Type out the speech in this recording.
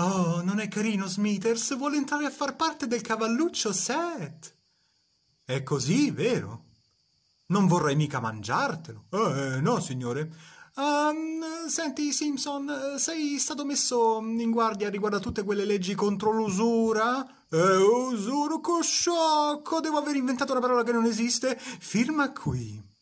Oh, non è carino Smithers, vuole entrare a far parte del cavalluccio Set. È così, vero? Non vorrei mica mangiartelo. Eh, no, signore. Um, senti, Simpson, sei stato messo in guardia riguardo a tutte quelle leggi contro l'usura? Eh, usuro, cosciocco, devo aver inventato una parola che non esiste. Firma qui.